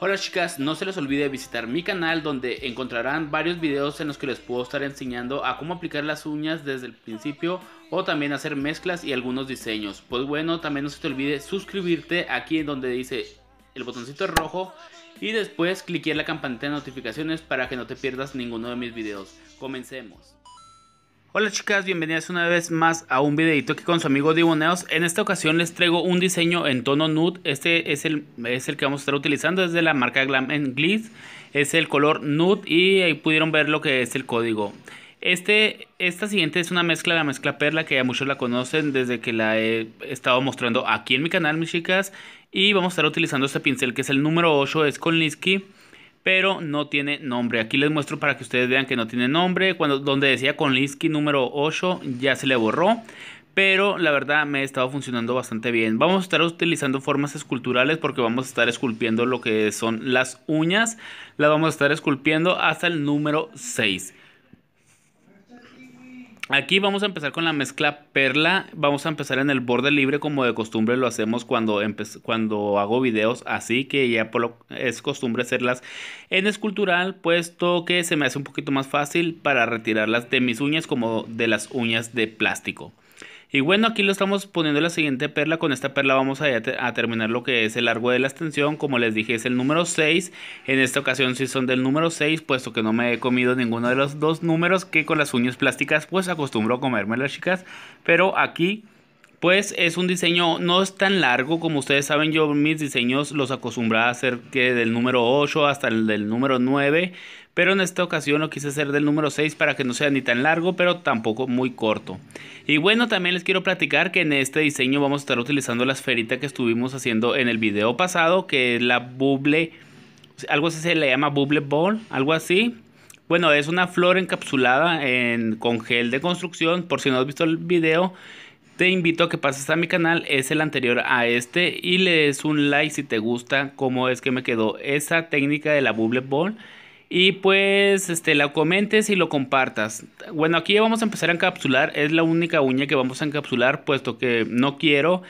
Hola chicas, no se les olvide visitar mi canal donde encontrarán varios videos en los que les puedo estar enseñando a cómo aplicar las uñas desde el principio o también hacer mezclas y algunos diseños. Pues bueno, también no se te olvide suscribirte aquí en donde dice el botoncito rojo y después clickear la campanita de notificaciones para que no te pierdas ninguno de mis videos. Comencemos. Hola chicas, bienvenidas una vez más a un videito aquí con su amigo Diboneos. En esta ocasión les traigo un diseño en tono nude. Este es el, es el que vamos a estar utilizando, es de la marca Glam Glitz Es el color nude y ahí pudieron ver lo que es el código. Este, esta siguiente es una mezcla, la mezcla perla, que ya muchos la conocen desde que la he estado mostrando aquí en mi canal, mis chicas. Y vamos a estar utilizando este pincel que es el número 8, es con pero no tiene nombre. Aquí les muestro para que ustedes vean que no tiene nombre. Cuando, donde decía con Linsky número 8 ya se le borró. Pero la verdad me ha estado funcionando bastante bien. Vamos a estar utilizando formas esculturales porque vamos a estar esculpiendo lo que son las uñas. Las vamos a estar esculpiendo hasta el número 6. Aquí vamos a empezar con la mezcla perla, vamos a empezar en el borde libre como de costumbre lo hacemos cuando, cuando hago videos, así que ya es costumbre hacerlas en escultural, puesto que se me hace un poquito más fácil para retirarlas de mis uñas como de las uñas de plástico. Y bueno, aquí lo estamos poniendo la siguiente perla. Con esta perla vamos a, terminar lo que es el largo de la extensión. Como les dije, es el número 6. En esta ocasión sí son del número 6, puesto que no me he comido ninguno de los dos números que con las uñas plásticas pues acostumbro a comerme las chicas. Pero aquí pues es un diseño no es tan largo como ustedes saben yo mis diseños los acostumbraba a hacer que del número 8 hasta el del número 9 pero en esta ocasión lo quise hacer del número 6 para que no sea ni tan largo, pero tampoco muy corto. Y bueno, también les quiero platicar que en este diseño vamos a estar utilizando la esferita que estuvimos haciendo en el video pasado, que es la buble, algo así se le llama buble ball, algo así. Bueno, es una flor encapsulada en, con gel de construcción, por si no has visto el video. Te invito a que pases a mi canal, es el anterior a este y le des un like si te gusta cómo es que me quedó esa técnica de la buble ball y pues este, la comentes y lo compartas. Bueno, aquí ya vamos a empezar a encapsular, es la única uña que vamos a encapsular, puesto que no quiero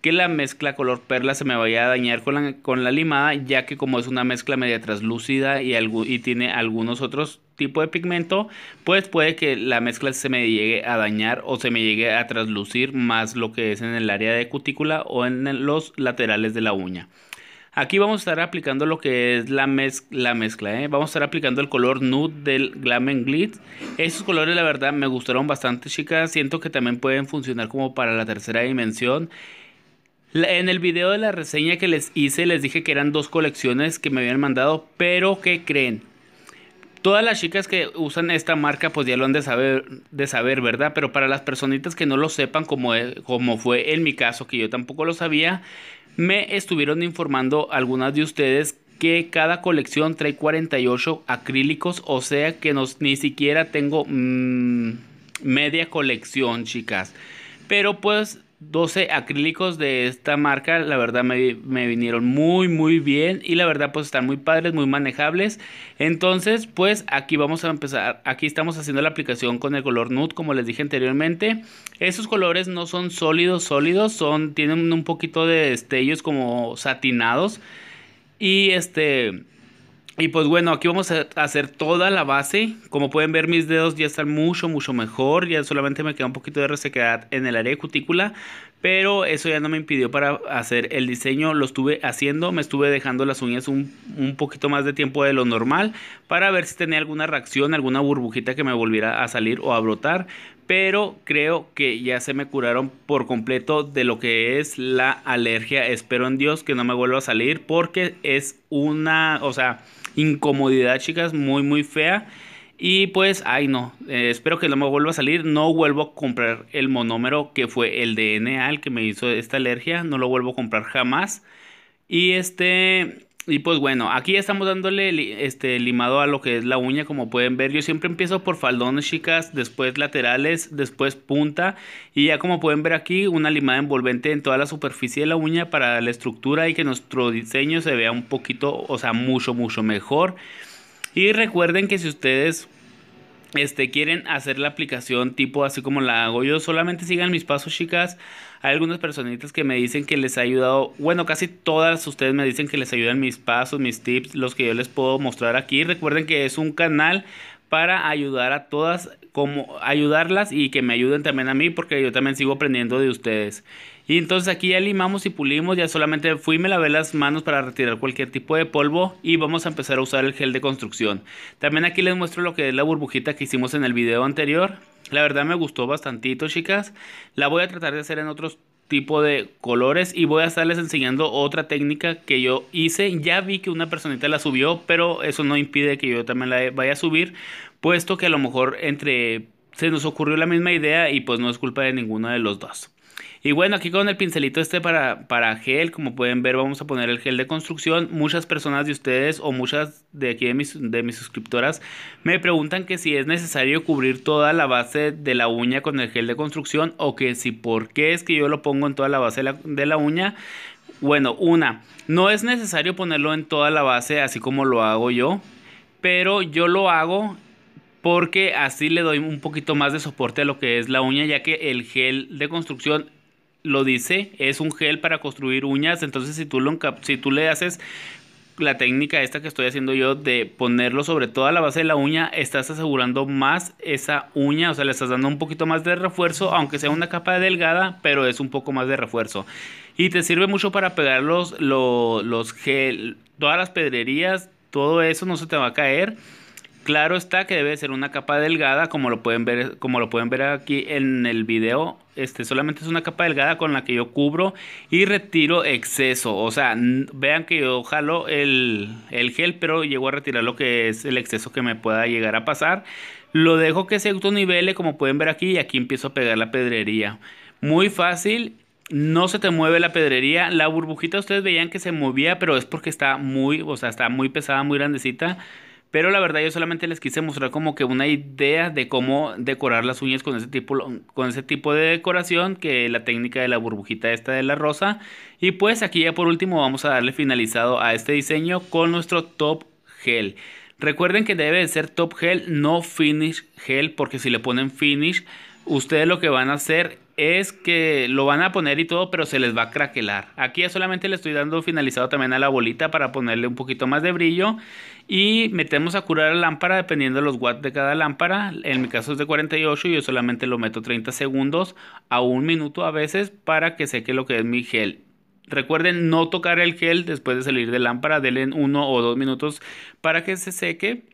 que la mezcla color perla se me vaya a dañar con la, limada, ya que como es una mezcla media translúcida y, y tiene algunos otros tipos de pigmento, pues puede que la mezcla se me llegue a dañar o se me llegue a traslucir más lo que es en el área de cutícula o en los laterales de la uña. Aquí vamos a estar aplicando lo que es la, la mezcla. ¿eh? Vamos a estar aplicando el color nude del Glam Glitz. Estos colores la verdad me gustaron bastante chicas. Siento que también pueden funcionar como para la tercera dimensión. En el video de la reseña que les hice les dije que eran dos colecciones que me habían mandado, pero ¿qué creen? Todas las chicas que usan esta marca pues ya lo han de saber, de saber ¿verdad? Pero para las personitas que no lo sepan, como, eh, como fue en mi caso, que yo tampoco lo sabía, me estuvieron informando algunas de ustedes que cada colección trae 48 acrílicos, o sea que ni siquiera tengo mm, media colección, chicas. Pero pues 12 acrílicos de esta marca, la verdad me, vinieron muy muy bien y la verdad pues están muy padres, muy manejables. Entonces pues aquí vamos a empezar, aquí estamos haciendo la aplicación con el color nude como les dije anteriormente. Esos colores no son sólidos, sólidos, son, tienen un poquito de destellos como satinados y este... Y pues bueno, aquí vamos a hacer toda la base. Como pueden ver, mis dedos ya están mucho, mucho mejor. Ya solamente me queda un poquito de resequedad en el área de cutícula. Pero eso ya no me impidió para hacer el diseño. Lo estuve haciendo. Me estuve dejando las uñas un, un poquito más de tiempo de lo normal. Para ver si tenía alguna reacción, alguna burbujita que me volviera a salir o a brotar pero creo que ya se me curaron por completo de lo que es la alergia. Espero en Dios que no me vuelva a salir porque es una, o sea, incomodidad, chicas, muy, muy fea. Y pues, ay no, eh, espero que no me vuelva a salir. No vuelvo a comprar el monómero que fue el DNA el que me hizo esta alergia. No lo vuelvo a comprar jamás. Y este, y pues bueno, aquí ya estamos dándole este limado a lo que es la uña, como pueden ver. Yo siempre empiezo por faldones, chicas, después laterales, después punta. Y ya como pueden ver aquí, una limada envolvente en toda la superficie de la uña para la estructura y que nuestro diseño se vea un poquito, o sea, mucho, mucho mejor. Y recuerden que si ustedes este, quieren hacer la aplicación tipo así como la hago yo, solamente sigan mis pasos, chicas. Hay algunas personitas que me dicen que les ha ayudado, bueno, casi todas ustedes me dicen que les ayudan mis pasos, mis tips, los que yo les puedo mostrar aquí. Recuerden que es un canal para ayudar a todas, como ayudarlas y que me ayuden también a mí porque yo también sigo aprendiendo de ustedes. Y entonces aquí ya limamos y pulimos, ya solamente fui me lavé las manos para retirar cualquier tipo de polvo y vamos a empezar a usar el gel de construcción. También aquí les muestro lo que es la burbujita que hicimos en el video anterior. La verdad me gustó bastantito, chicas. La voy a tratar de hacer en otros tipo de colores y voy a estarles enseñando otra técnica que yo hice. Ya vi que una personita la subió, pero eso no impide que yo también la vaya a subir, puesto que a lo mejor entre se nos ocurrió la misma idea y pues no es culpa de ninguno de los dos. Y bueno, aquí con el pincelito este para, para gel, como pueden ver, vamos a poner el gel de construcción. Muchas personas de ustedes o muchas de aquí de mis, suscriptoras me preguntan que si es necesario cubrir toda la base de la uña con el gel de construcción o que si por qué es que yo lo pongo en toda la base de la uña. Bueno, una, no es necesario ponerlo en toda la base así como lo hago yo, pero yo lo hago porque así le doy un poquito más de soporte a lo que es la uña, ya que el gel de construcción lo dice, es un gel para construir uñas, entonces si tú, lo, si tú le haces la técnica esta que estoy haciendo yo de ponerlo sobre toda la base de la uña, estás asegurando más esa uña, o sea, le estás dando un poquito más de refuerzo, aunque sea una capa delgada, pero es un poco más de refuerzo. Y te sirve mucho para pegar los, los, los gel, todas las pedrerías, todo eso no se te va a caer. Claro está que debe ser una capa delgada, como lo pueden ver, como lo pueden ver aquí en el video. Este solamente es una capa delgada con la que yo cubro y retiro exceso. O sea, vean que yo jalo el, el gel, pero llego a retirar lo que es el exceso que me pueda llegar a pasar. Lo dejo que se autonivele, como pueden ver aquí, y aquí empiezo a pegar la pedrería. Muy fácil no se te mueve la pedrería. La burbujita ustedes veían que se movía, pero es porque está muy, o sea, está muy pesada, muy grandecita. Pero la verdad yo solamente les quise mostrar como que una idea de cómo decorar las uñas con ese tipo, con ese tipo de decoración, que la técnica de la burbujita esta de la rosa. Y pues aquí ya por último vamos a darle finalizado a este diseño con nuestro top gel. Recuerden que debe de ser top gel, no finish gel, porque si le ponen finish, ustedes lo que van a hacer es que lo van a poner y todo, pero se les va a craquelar. Aquí ya solamente le estoy dando finalizado también a la bolita para ponerle un poquito más de brillo. Y metemos a curar la lámpara dependiendo de los watts de cada lámpara. En mi caso es de 48, y yo solamente lo meto 30 segundos a un minuto a veces para que seque lo que es mi gel. Recuerden no tocar el gel después de salir de lámpara, denle uno o dos minutos para que se seque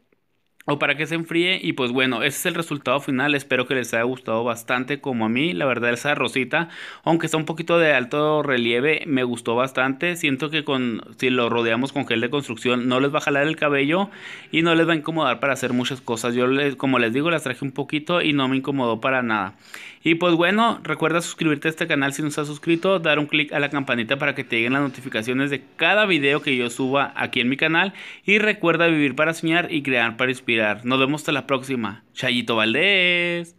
o para que se enfríe. Y pues bueno, ese es el resultado final. Espero que les haya gustado bastante como a mí. La verdad esa rosita, aunque está un poquito de alto relieve, me gustó bastante. Siento que con, si lo rodeamos con gel de construcción no les va a jalar el cabello y no les va a incomodar para hacer muchas cosas. Yo les, como les digo, las traje un poquito y no me incomodó para nada. Y pues bueno, recuerda suscribirte a este canal si no estás suscrito, dar un clic a la campanita para que te lleguen las notificaciones de cada video que yo suba aquí en mi canal. Y recuerda vivir para soñar y crear para inspirar. Nos vemos hasta la próxima. Chayito Valdés.